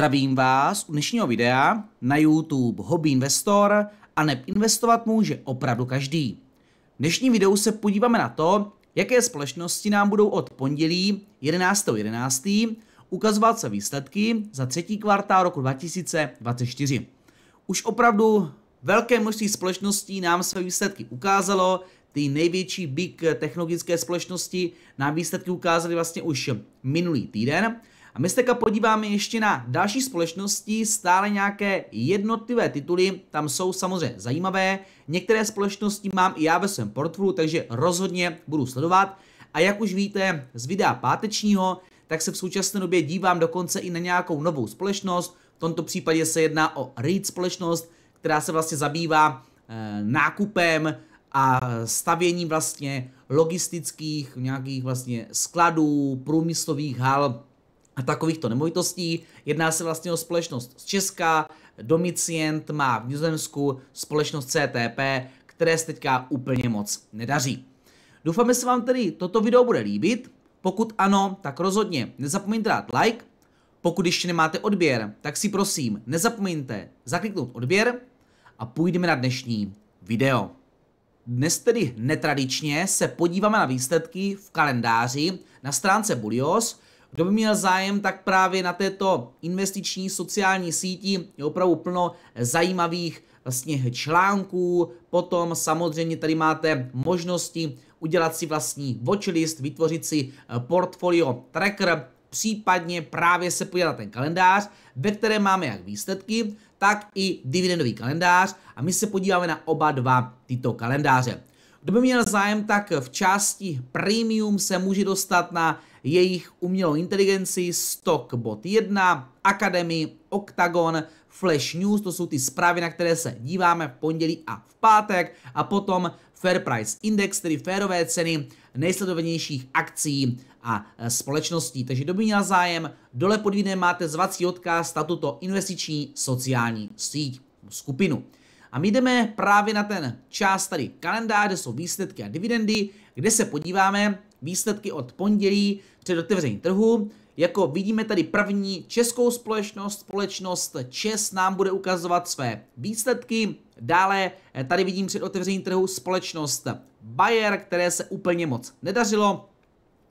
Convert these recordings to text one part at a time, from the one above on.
Zdravím vás u dnešního videa na YouTube Hobby Investor a neb investovat může opravdu každý. V dnešním videu se podíváme na to, jaké společnosti nám budou od pondělí 11.11. .11. ukazovat se výsledky za třetí kvartál roku 2024. Už opravdu velké množství společností nám své výsledky ukázalo, ty největší big technologické společnosti nám výsledky ukázaly vlastně už minulý týden. A my se podíváme ještě na další společnosti, stále nějaké jednotlivé tituly, tam jsou samozřejmě zajímavé. Některé společnosti mám i já ve svém portfoliu, takže rozhodně budu sledovat. A jak už víte z videa pátečního, tak se v současné době dívám dokonce i na nějakou novou společnost. V tomto případě se jedná o REIT společnost, která se vlastně zabývá e, nákupem a stavěním vlastně logistických nějakých vlastně skladů, průmyslových hal a takovýchto nemovitostí. Jedná se vlastně o společnost z Česka, Domicient má v Nizozemsku společnost CTP, které se teďka úplně moc nedaří. Doufáme, že se vám tedy toto video bude líbit. Pokud ano, tak rozhodně nezapomeňte dát like. Pokud ještě nemáte odběr, tak si prosím nezapomeňte zakliknout odběr a půjdeme na dnešní video. Dnes tedy netradičně se podíváme na výsledky v kalendáři na stránce Bulios, kdo by měl zájem, tak právě na této investiční sociální síti je opravdu plno zajímavých vlastně článků, potom samozřejmě tady máte možnosti udělat si vlastní watchlist, vytvořit si eh, portfolio tracker, případně právě se podívat na ten kalendář, ve kterém máme jak výsledky, tak i dividendový kalendář a my se podíváme na oba dva tyto kalendáře. Kdo by měl zájem, tak v části Premium se může dostat na jejich umělou inteligenci, Stockbot 1, Academy, Octagon, Flash News, to jsou ty zprávy, na které se díváme v pondělí a v pátek a potom Fair Price Index, tedy férové ceny nejsledovanějších akcí a e, společností. Takže kdo by měl zájem, dole pod videem máte zvací odkaz na tuto investiční sociální síť, skupinu. A my jdeme právě na ten část tady kalendář, kde jsou výsledky a dividendy, kde se podíváme, výsledky od pondělí před otevřením trhu. Jako vidíme tady první českou společnost, společnost ČES nám bude ukazovat své výsledky. Dále eh, tady vidím před otevřením trhu společnost Bayer, které se úplně moc nedařilo.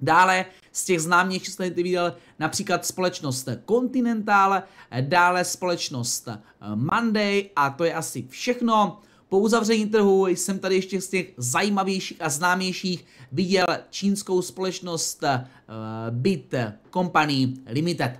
Dále z těch známějších jste viděl například společnost Continental, eh, dále společnost eh, Monday a to je asi všechno. Po uzavření trhu jsem tady ještě z těch zajímavějších a známějších viděl čínskou společnost eh, Bit Company Limited.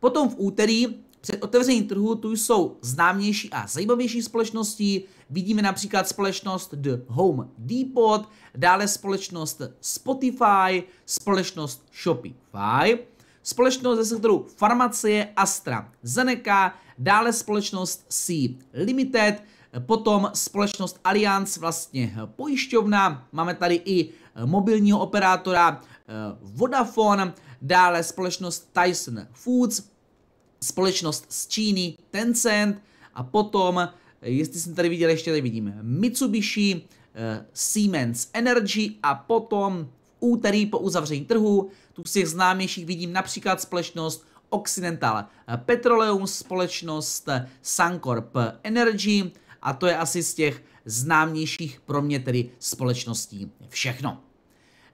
Potom v úterý před otevřením trhu tu jsou známější a zajímavější společnosti. Vidíme například společnost The Home Depot, dále společnost Spotify, společnost Shopify, společnost ze sektoru farmacie Astra Zeneca, dále společnost C Limited, Potom společnost Allianz, vlastně eh, pojišťovna, máme tady i eh, mobilního operátora eh, Vodafone, dále společnost Tyson Foods, společnost z Číny Tencent a potom, jestli jsem tady viděl, ještě tady vidím Mitsubishi, Siemens Energy a potom v úterý po uzavření trhu, tu z těch známějších vidím například společnost Occidental Petroleum, společnost Suncorp Energy, a to je asi z těch známějších pro mě tedy společností všechno.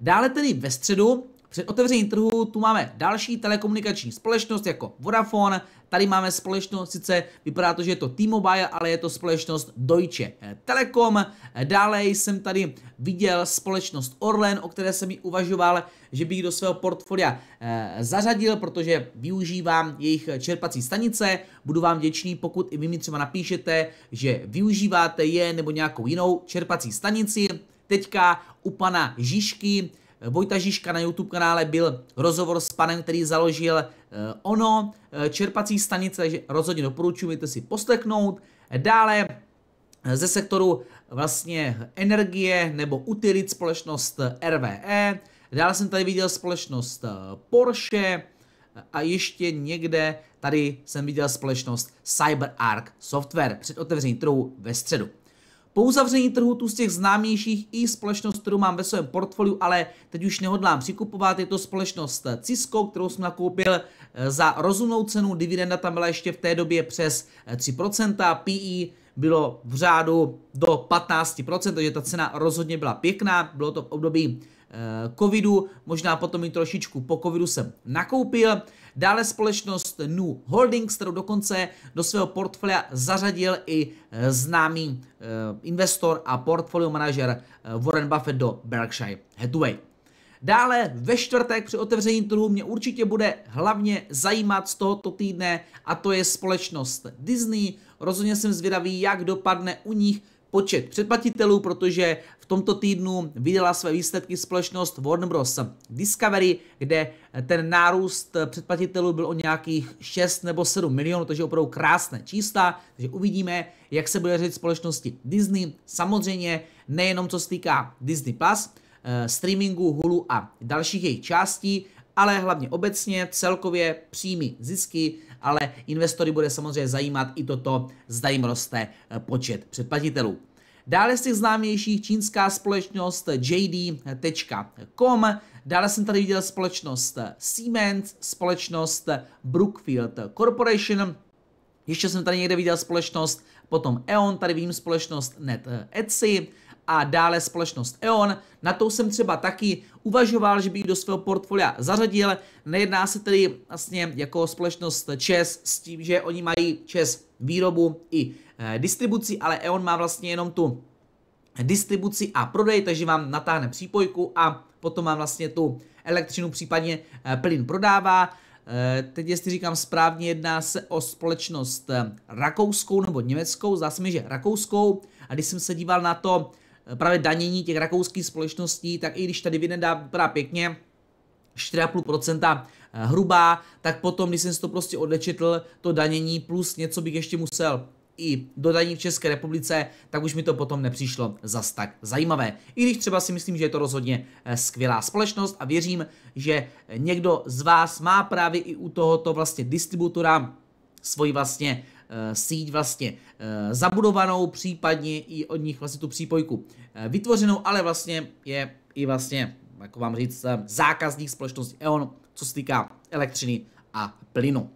Dále tedy ve středu před otevřením trhu tu máme další telekomunikační společnost jako Vodafone, tady máme společnost, sice vypadá to, že je to T-Mobile, ale je to společnost Deutsche Telekom. Dále jsem tady viděl společnost Orlen, o které jsem mi uvažoval, že bych do svého portfolia eh, zařadil, protože využívám jejich čerpací stanice. Budu vám vděčný, pokud i vy mi třeba napíšete, že využíváte je nebo nějakou jinou čerpací stanici. Teďka u pana Žižky Vojta Žižka na YouTube kanále byl rozhovor s panem, který založil eh, ono, eh, čerpací stanice, takže rozhodně doporučuji, to si poslechnout. Dále eh, ze sektoru vlastně energie nebo utilit společnost RVE, dále jsem tady viděl společnost Porsche a ještě někde tady jsem viděl společnost CyberArk Software před otevřením trhu ve středu. Po uzavření trhu tu z těch známějších i společnost, kterou mám ve svém portfoliu, ale teď už nehodlám přikupovat, je to společnost Cisco, kterou jsem nakoupil eh, za rozumnou cenu, dividenda tam byla ještě v té době přes 3%, eh, PE bylo v řádu do 15%, takže ta cena rozhodně byla pěkná, bylo to v období Eh, covidu, možná potom i trošičku po covidu jsem nakoupil. Dále společnost New Holdings, kterou dokonce do svého portfolia zařadil i eh, známý eh, investor a portfolio manažer Warren Buffett do Berkshire Hathaway. Dále ve čtvrtek při otevření trhu mě určitě bude hlavně zajímat z tohoto týdne a to je společnost Disney. Rozhodně jsem zvědavý, jak dopadne u nich počet předplatitelů, protože v tomto týdnu vydala své výsledky společnost Warner Bros. Discovery, kde eh, ten nárůst eh, předplatitelů byl o nějakých 6 nebo 7 milionů, takže opravdu krásné čísla, takže uvidíme, jak se bude řešit společnosti Disney. Samozřejmě nejenom co se týká Disney+, Plus, eh, streamingu, Hulu a dalších jejich částí, ale hlavně obecně celkově příjmy zisky, ale investory bude samozřejmě zajímat i toto, zda jim roste počet předplatitelů. Dále z těch známějších čínská společnost JD.com, dále jsem tady viděl společnost Siemens, společnost Brookfield Corporation, ještě jsem tady někde viděl společnost, potom E.ON, tady vím společnost Net Etsy, a dále společnost E.ON. Na to jsem třeba taky uvažoval, že bych do svého portfolia zařadil. Nejedná se tedy vlastně jako společnost ČES s tím, že oni mají ČES výrobu i eh, distribuci, ale E.ON má vlastně jenom tu distribuci a prodej, takže vám natáhne přípojku a potom vám vlastně tu elektřinu, případně eh, plyn prodává. Eh, teď, jestli říkám správně, jedná se o společnost rakouskou nebo německou, zdá se mi, že rakouskou. A když jsem se díval na to právě danění těch rakouských společností, tak i když tady vynedá právě pěkně, 4,5% Eh, hrubá, tak potom, když jsem si to prostě odečetl, to danění plus něco bych ještě musel i dodaní v České republice, tak už mi to potom nepřišlo zas tak zajímavé. I když třeba si myslím, že je to rozhodně eh, skvělá společnost a věřím, že někdo z vás má právě i u tohoto vlastně distributora svoji vlastně eh, síť vlastně zabudovanou, případně i od nich vlastně tu přípojku vytvořenou, ale vlastně je i vlastně, jako vám říct, zákazník společnosti E.ON co se týká elektřiny a plynu.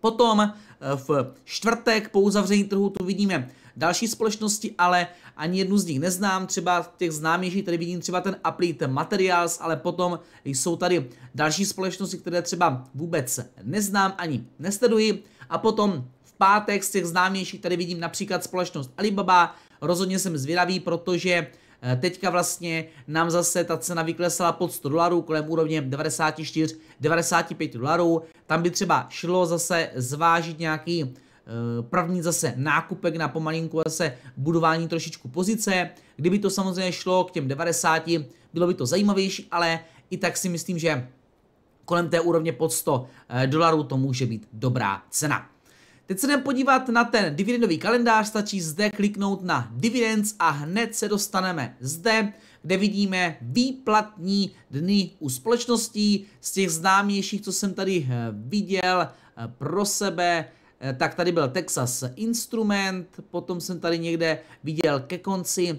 Potom eh, v čtvrtek po uzavření trhu tu vidíme další společnosti, ale ani jednu z nich neznám, třeba těch známějších, tady vidím třeba ten Applied Materials, ale potom jsou tady další společnosti, které třeba vůbec neznám, ani nesleduji. A potom v pátek z těch známějších tady vidím například společnost Alibaba, rozhodně jsem zvědavý, protože uh, Eh, teďka vlastně nám zase ta cena vyklesala pod 100 dolarů, kolem úrovně 94, 95 dolarů. Tam by třeba šlo zase zvážit nějaký eh, první zase nákupek na pomalinku zase budování trošičku pozice. Kdyby to samozřejmě šlo k těm 90, bylo by to zajímavější, ale i tak si myslím, že kolem té úrovně pod 100 eh, dolarů to může být dobrá cena. Teď se jdeme podívat na ten dividendový kalendář, stačí zde kliknout na dividends a hned se dostaneme zde, kde vidíme výplatní dny u společností z těch známějších, co jsem tady eh, viděl eh, pro sebe, eh, tak tady byl Texas Instrument, potom jsem tady někde viděl ke konci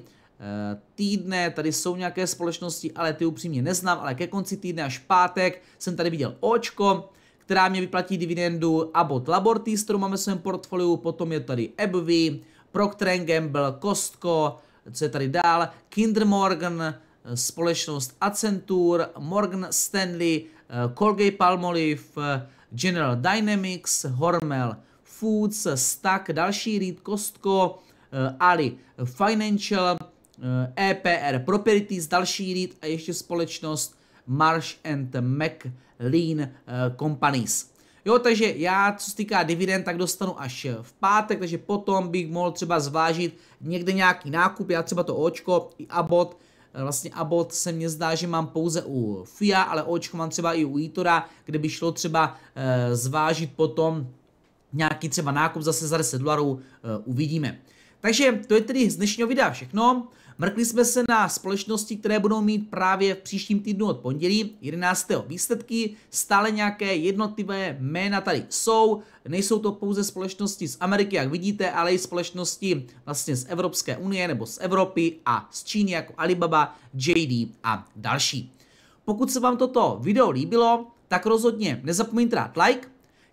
týdne, tady jsou nějaké společnosti, ale ty upřímně neznám, ale ke konci týdne až pátek jsem tady viděl Očko, která mě vyplatí dividendu Abbott Laborties, kterou máme v svém portfoliu, potom je tady Ebvy, Procter Gamble, Costco, co je tady dál, Kinder Morgan, eh, společnost Accenture, Morgan Stanley, eh, Colgate Palmolive, eh, General Dynamics, Hormel Foods, Stack, další Reed, Costco, Ali Financial, EPR e Properties, další Reed a ještě společnost Marsh and McLean eh, Companies. Jo, takže já, co se týká dividend, tak dostanu až v pátek, takže potom bych mohl třeba zvážit někde nějaký nákup, já třeba to očko i Abbott, eh, vlastně Abbott se mně zdá, že mám pouze u FIA, ale očko mám třeba i u Itora, kde by šlo třeba e, zvážit potom nějaký třeba nákup zase za 10 dolarů, e, uvidíme. Takže to je tedy z dnešního videa všechno. Mrkli jsme se na společnosti, které budou mít právě v příštím týdnu od pondělí 11. výsledky. Stále nějaké jednotlivé jména tady jsou. Nejsou to pouze společnosti z Ameriky, jak vidíte, ale i společnosti vlastně z Evropské unie nebo z Evropy a z Číny jako Alibaba, JD a další. Pokud se vám toto video líbilo, tak rozhodně nezapomeňte dát like,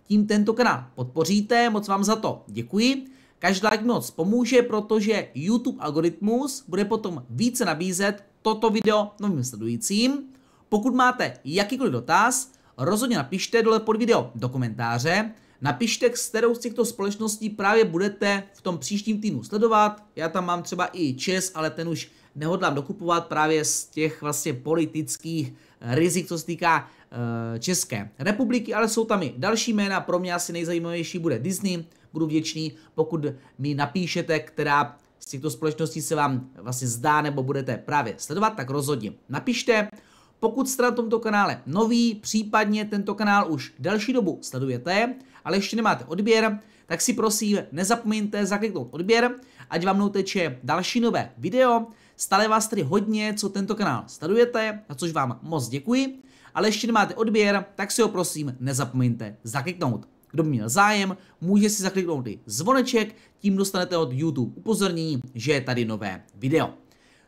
tím tento kanál podpoříte, moc vám za to děkuji. Každý like moc pomůže, protože YouTube algoritmus bude potom více nabízet toto video novým sledujícím. Pokud máte jakýkoliv dotaz, rozhodně napište dole pod video do komentáře. Napište, s kterou z těchto společností právě budete v tom příštím týdnu sledovat. Já tam mám třeba i ČES, ale ten už nehodlám dokupovat právě z těch vlastně politických rizik, co se týká e, České republiky, ale jsou tam i další jména. Pro mě asi nejzajímavější bude Disney, budu vděčný, pokud mi napíšete, která z těchto společností se vám vlastně zdá nebo budete právě sledovat, tak rozhodně napište. Pokud jste na tomto kanále nový, případně tento kanál už delší dobu sledujete, ale ještě nemáte odběr, tak si prosím nezapomeňte zakliknout odběr, ať vám neuteče další nové video. Stále vás tedy hodně, co tento kanál sledujete, na což vám moc děkuji, ale ještě nemáte odběr, tak si ho prosím nezapomeňte zakliknout. Kdo by měl zájem, může si zakliknout i zvoneček, tím dostanete od YouTube upozornění, že je tady nové video.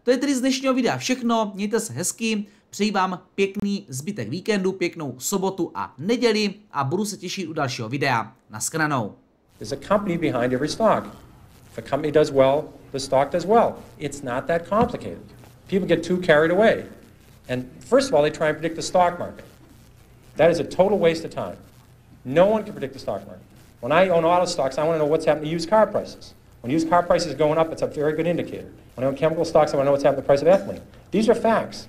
To je tedy z dnešního videa všechno, mějte se hezky, přeji vám pěkný zbytek víkendu, pěknou sobotu a neděli a budu se těšit u dalšího videa. Naschledanou. There's a company behind every stock. If a company does well, the stock does well. It's not that complicated. People get too carried away. And first of all, they try and predict the stock market. That is a total waste of time. No one can predict the stock market. When I own auto stocks, I want to know what's happening to used car prices. When used car prices are going up, it's a very good indicator. When I own chemical stocks, I want to know what's happening to the price of ethylene. These are facts.